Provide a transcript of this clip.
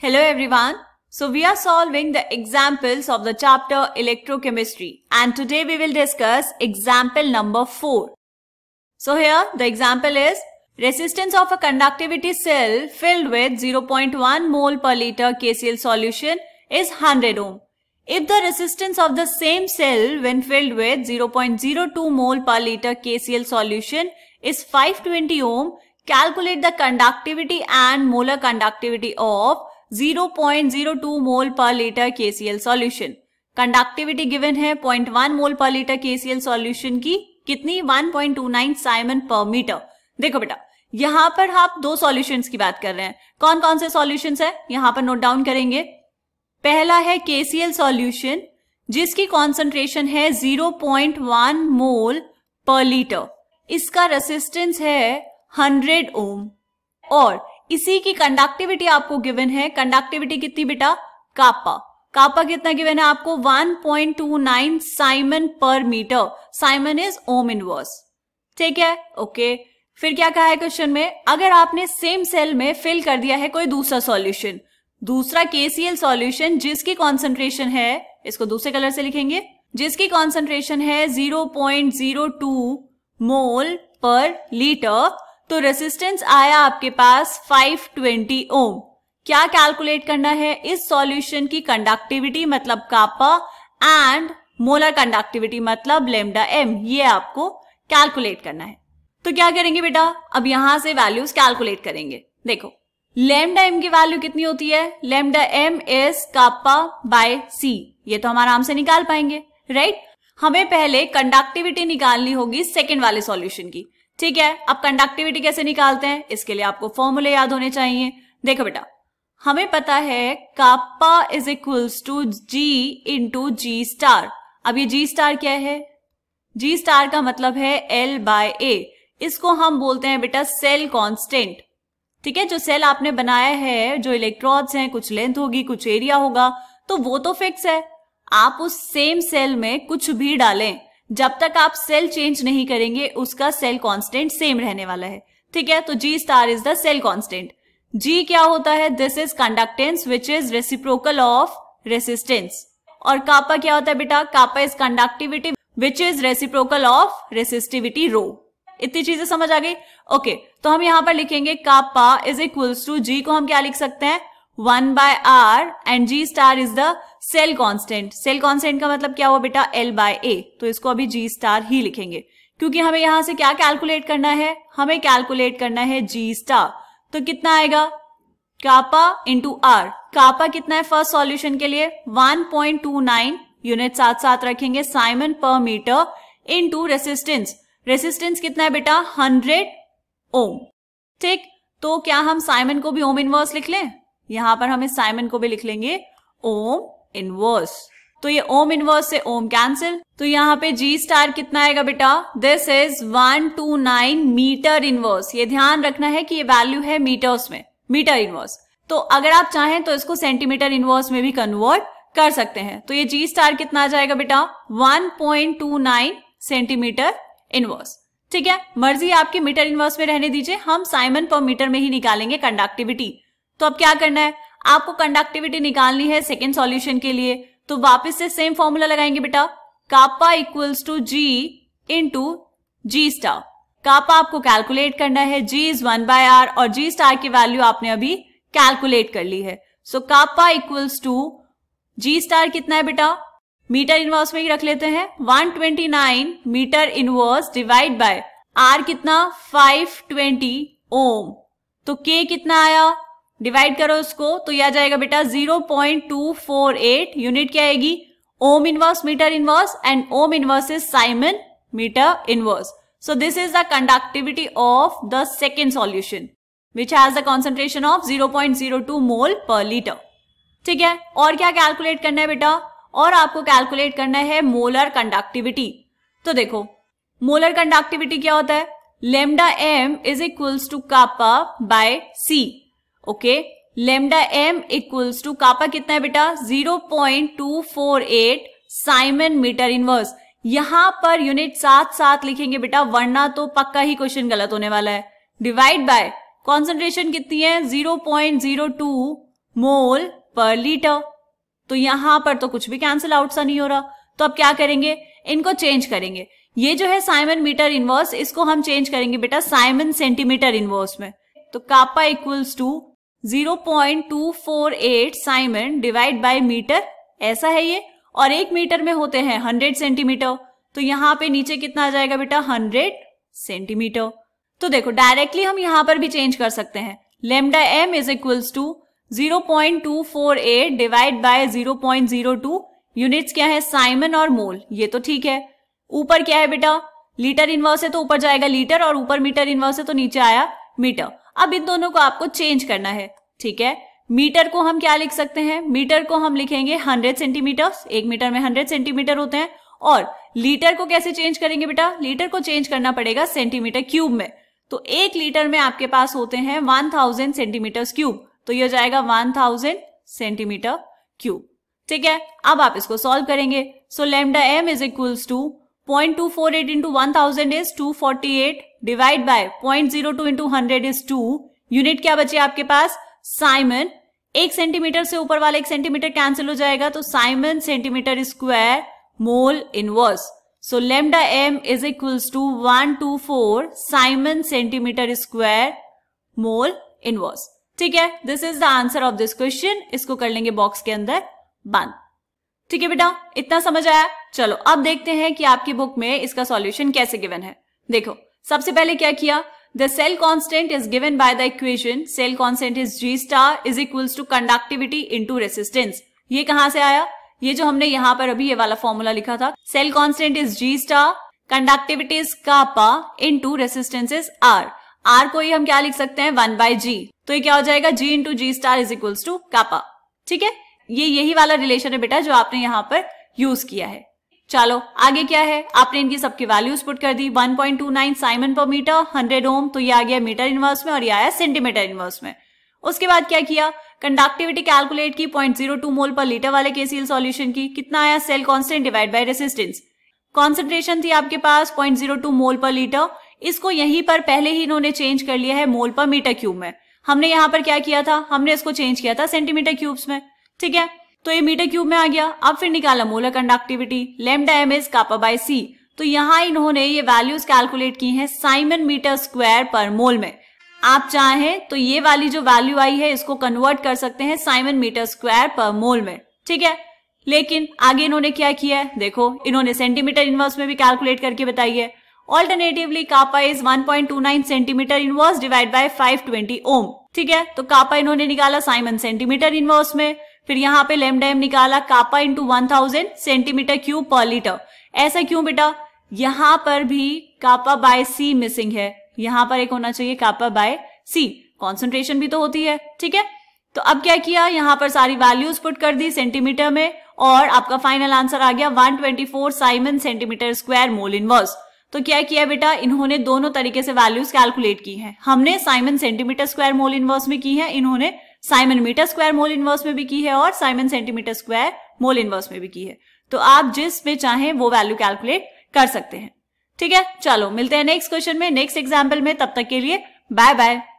Hello everyone. So we are solving the examples of the chapter electrochemistry and today we will discuss example number 4. So here the example is resistance of a conductivity cell filled with 0.1 mole per liter KCl solution is 100 ohm. If the resistance of the same cell when filled with 0.02 mole per liter KCl solution is 520 ohm, calculate the conductivity and molar conductivity of 0.02 mole per litre KCl solution conductivity given है 0.1 मोल per litre KCl solution की कितनी 1.29 Simon per metre देखो बेटा यहां पर आप दो solutions की बात कर रहे हैं कौन कौन से सॉल्यूशंस है यहां पर नोट डाउन करेंगे पहला है केसीएल सॉल्यूशन जिसकी कॉन्सेंट्रेशन है 0.1 मोल पर लीटर इसका रेसिस्टेंस है 100 ओम और इसी की कंडक्टिविटी आपको गिवन है कंडक्टिविटी कितनी बेटा कापा कापा कितना गिवन है आपको 1.29 point two nine siemens per metre siemens is ohm inverse ठीक है ओके okay. फिर क्या कहा है क्वेश्चन में अगर आपने सेम सेल में फिल कर दिया है कोई दूसरा सॉल्यूशन दूसरा केसीएल सॉल्यूशन जिसकी कॉन्सेंट्रेशन है इसको दूसरे कलर से लिखेंगे जिसकी कॉन्सेंट्रेशन है 0.02 मोल पर लीटर तो रेसिस्टेंस आया आपके पास 520 ओम क्या कैलकुलेट करना है इस सॉल्यूशन की कंडक्टिविटी मतलब कापा एंड मोलर कंडक्टिविटी मतलब लेमडा एम ये आपको कैलकुलेट करना है तो क्या करेंगे बेटा अब यहां से वैल्यूज कैलकुलेट करेंगे देखो लेमडा एम की वैल्यू कितनी होती है lambda m is kappa by C ये तो हम आराम से निकाल पाएंगे राइट हमें पहले कंडक्टिविटी निकालनी होगी सेकेंड वाले सॉल्यूशन की ठीक है अब कंडक्टिविटी कैसे निकालते हैं इसके लिए आपको फॉर्मूले याद होने चाहिए देखो बेटा हमें पता है kappa is equals to G into G star अब ये जी स्टार क्या है जी स्टार का मतलब है एल बाय ए इसको हम बोलते हैं बेटा सेल कांस्टेंट ठीक है जो सेल आपने बनाया है जो इलेक्ट्रॉड्स हैं कुछ लेंथ होगी कुछ एरिया होगा तो वो तो फिक्स है आप उस सेम सेल में कुछ भी डालें जब तक आप सेल चेंज नहीं करेंगे उसका सेल कांस्टेंट सेम रहने वाला है ठीक है तो G star is the cell constant G क्या होता है this is conductance which is reciprocal of resistance और कापा क्या होता है बेटा kappa is conductivity which is reciprocal of resistivity rho इतनी चीजें समझ आ गई ओके okay, तो हम यहां पर लिखेंगे kappa is equals to G को हम क्या लिख सकते हैं one by R and G star is the cell constant cell constant का मतलब क्या हुआ बेटा एल बाय ए तो इसको अभी जी स्टार ही लिखेंगे क्योंकि हमें यहां से क्या कैलकुलेट करना है हमें कैलकुलेट करना है जी स्टार तो कितना आएगा कापा इंटू आर कापा कितना है फर्स्ट सॉल्यूशन के लिए 1.29 यूनिट साथ साथ रखेंगे Simon per metre into resistance resistance कितना है बेटा 100 ओम ठीक तो क्या हम साइमन को भी ओम इनवर्स लिख लें यहां पर हमें साइमन को भी लिख लेंगे ओम इनवर्स तो ये ओम इनवर्स से ओम कैंसिल तो यहाँ पे जी स्टार कितना आएगा बेटा this is one two nine metre inverse ये ध्यान रखना है कि ये वैल्यू है मीटर्स में मीटर इनवर्स तो अगर आप चाहें तो इसको सेंटीमीटर इनवर्स में भी कन्वर्ट कर सकते हैं तो ये जी स्टार कितना आ जाएगा बेटा 1.29 सेंटीमीटर इनवर्स ठीक है मर्जी आपके मीटर इनवर्स में रहने दीजिए हम साइमन पर मीटर में ही निकालेंगे कंडक्टिविटी तो अब क्या करना है आपको कंडक्टिविटी निकालनी है सेकेंड सॉल्यूशन के लिए तो वापस से सेम फॉर्मूला लगाएंगे बेटा kappa equals to G into G star kappa आपको कैलकुलेट करना है G is one by R और जी स्टार की वैल्यू आपने अभी कैलकुलेट कर ली है so kappa equals to G star कितना है बेटा मीटर इनवर्स में ही रख लेते हैं 129 metre inverse divide by R कितना 520 ओम तो के कितना आया डिवाइड करो उसको तो यह आ जाएगा बेटा 0.248 यूनिट क्या आएगी ohm inverse metre inverse and ohm inverse is siemens metre inverse so this is the conductivity of the second solution which has the concentration of 0.02 mole per litre ठीक है और क्या कैलकुलेट करना है बेटा और आपको कैलकुलेट करना है मोलर कंडक्टिविटी तो देखो मोलर कंडक्टिविटी क्या होता है lambda m is equals to kappa by C okay lambda m equals to kappa कितना है बेटा zero point two four eight siemens metre inverse यहां पर यूनिट साथ साथ लिखेंगे बेटा वरना तो पक्का ही क्वेश्चन गलत होने वाला है डिवाइड बाय कॉन्सेंट्रेशन कितनी है 0.02 point zero to mole per litre तो यहां पर तो कुछ भी कैंसिल आउट सा नहीं हो रहा तो अब क्या करेंगे इनको चेंज करेंगे ये जो है साइमन मीटर इनवर्स इसको हम चेंज करेंगे बेटा साइमन सेंटीमीटर इनवर्स में तो kappa equals to 0.248 siemens divide by metre ऐसा है ये और एक मीटर में होते हैं 100 सेंटीमीटर तो यहाँ पे नीचे कितना आ जाएगा बेटा 100 सेंटीमीटर तो देखो डायरेक्टली हम यहाँ पर भी चेंज कर सकते हैं lambda m is equals to 0.248 divide by 0.02 units क्या है साइमन और मोल ये तो ठीक है ऊपर क्या है बेटा लीटर इनवर्स है तो ऊपर जाएगा लीटर और ऊपर मीटर इनवर्स है तो नीचे आया मीटर अब इन दोनों को आपको चेंज करना है ठीक है मीटर को हम क्या लिख सकते हैं मीटर को हम लिखेंगे हंड्रेड सेंटीमीटर एक मीटर में हंड्रेड सेंटीमीटर होते हैं और लीटर को कैसे चेंज करेंगे बेटा लीटर को चेंज करना पड़ेगा सेंटीमीटर क्यूब में तो एक लीटर में आपके पास होते हैं वन थाउजेंड सेंटीमीटर क्यूब तो यह जाएगा वन थाउजेंड सेंटीमीटर क्यूब ठीक है अब आप इसको सॉल्व करेंगे so lambda m is equals to point two four eight into one thousand is two forty eight divide by point zero two into hundred is two unit क्या बचे आपके पास Simon एक सेंटीमीटर से ऊपर वाला एक सेंटीमीटर कैंसिल हो जाएगा तो siemens centimetre square mole inverse so lambda m is equals to one two four siemens centimetre square mole inverse ठीक है this is the answer of this question इसको कर लेंगे बॉक्स के अंदर बंद ठीक है बेटा इतना समझ आया चलो अब देखते हैं कि आपकी बुक में इसका सॉल्यूशन कैसे गिवन है देखो सबसे पहले क्या किया the cell constant is given by the equation cell constant is G star is equals to conductivity to resistance ये कहां से आया ये जो हमने यहाँ पर अभी ये वाला फॉर्मूला लिखा था cell constant is G star conductivity is kappa to resistance is R R को ही हम क्या लिख सकते हैं वन बाय जी तो ये क्या हो जाएगा G into G star is equals to kappa ठीक है ये यही वाला रिलेशन है बेटा जो आपने यहाँ पर यूज किया है चलो आगे क्या है आपने इनकी सबकी वैल्यूज पुट कर दी 1.29 साइमन पर मीटर 100 ओम तो ये आ गया मीटर इनवर्स में और ये आया सेंटीमीटर इनवर्स में उसके बाद क्या किया कंडक्टिविटी कैलकुलेट की 0.02 मोल पर लीटर वाले केसील सॉल्यूशन की कितना आया cell constant divide by resistance concentration थी आपके पास पॉइंट मोल पर लीटर इसको यहीं पर पहले ही इन्होंने चेंज कर लिया है मोल पर मीटर क्यूब में हमने यहाँ पर क्या किया था हमने इसको चेंज किया था सेंटीमीटर क्यूब्स में ठीक है तो ये मीटर क्यूब में आ गया अब फिर निकाला molar conductivity lambda m is kappa by C तो यहाँ इन्होंने ये वैल्यूज कैलकुलेट की हैं साइमन मीटर स्क्वायर पर मोल में आप चाहें तो ये वाली जो वैल्यू आई है इसको कन्वर्ट कर सकते हैं साइमन मीटर स्क्वायर पर मोल में ठीक है लेकिन आगे इन्होंने क्या किया है देखो इन्होंने सेंटीमीटर इनवर्स में भी कैलकुलेट करके बताई है alternatively kappa is 1.29 centimetre inverse divide by 520 ohm ठीक है तो कापा इन्होंने निकाला साइमन सेंटीमीटर इनवर्स में फिर यहाँ पे लेमडा एम निकाला kappa into one thousand centimetre cube per litre ऐसा क्यों बेटा यहां पर भी कापा बाय सी मिसिंग है यहां पर एक होना चाहिए कापा बाय सी कॉन्सेंट्रेशन भी तो होती है ठीक है तो अब क्या किया यहां पर सारी वैल्यूज पुट कर दी सेंटीमीटर में और आपका फाइनल आंसर आ गया 124 siemens centimetre square mole inverse तो क्या किया बेटा इन्होंने दोनों तरीके से वैल्यूज कैलकुलेट की हैं हमने siemens centimetre square mole inverse में की है इन्होंने siemens metre square mole inverse में भी की है और siemens centimetre square mole inverse में भी की है तो आप जिस पे चाहें वो वैल्यू कैलकुलेट कर सकते हैं ठीक है चलो मिलते हैं नेक्स्ट क्वेश्चन में नेक्स्ट एग्जाम्पल में तब तक के लिए बाय बाय